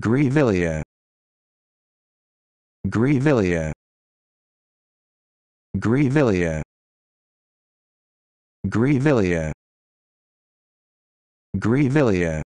Grevillea Grevillea Grevillea Grevillea Grevillea